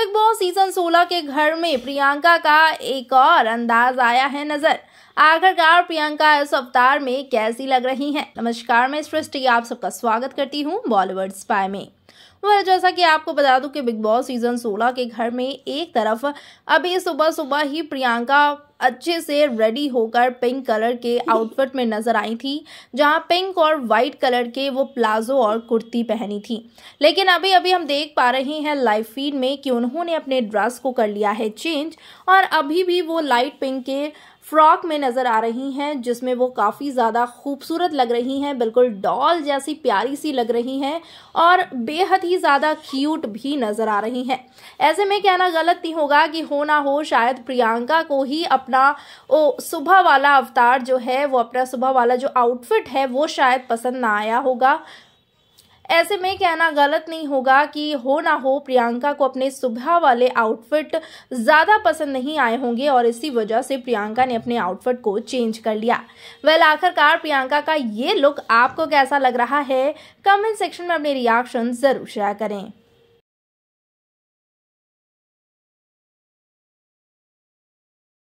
Big boss season 16 के घर में प्रियंका का एक और अंदाज आया है नजर आखिरकार प्रियंका इस अवतार में कैसी लग रही हैं? नमस्कार मैं सृष्टि आप सबका स्वागत करती हूँ बॉलीवुड स्पाई में वह जैसा कि आपको बता दूं कि बिग बॉस सीजन 16 के घर में एक तरफ अभी सुबह सुबह ही प्रियंका अच्छे से रेडी होकर पिंक कलर के आउटफिट में नज़र आई थी जहां पिंक और वाइट कलर के वो प्लाजो और कुर्ती पहनी थी लेकिन अभी अभी हम देख पा रहे हैं लाइव फीड में कि उन्होंने अपने ड्रेस को कर लिया है चेंज और अभी भी वो लाइट पिंक के फ्रॉक में नज़र आ रही हैं जिसमें वो काफ़ी ज़्यादा खूबसूरत लग रही हैं बिल्कुल डॉल जैसी प्यारी सी लग रही हैं और बे बेहद ही ज़्यादा क्यूट भी नज़र आ रही हैं ऐसे में कहना गलत नहीं होगा कि हो ना हो शायद प्रियंका को ही अपना ओ सुबह वाला अवतार जो है वो अपना सुबह वाला जो आउटफिट है वो शायद पसंद ना आया होगा ऐसे में कहना गलत नहीं होगा कि हो ना हो प्रियंका को अपने सुबह वाले आउटफिट ज़्यादा पसंद नहीं आए होंगे और इसी वजह से प्रियंका ने अपने आउटफिट को चेंज कर लिया वेल आखिरकार प्रियंका का ये लुक आपको कैसा लग रहा है कमेंट सेक्शन में अपने रिएक्शन ज़रूर शेयर करें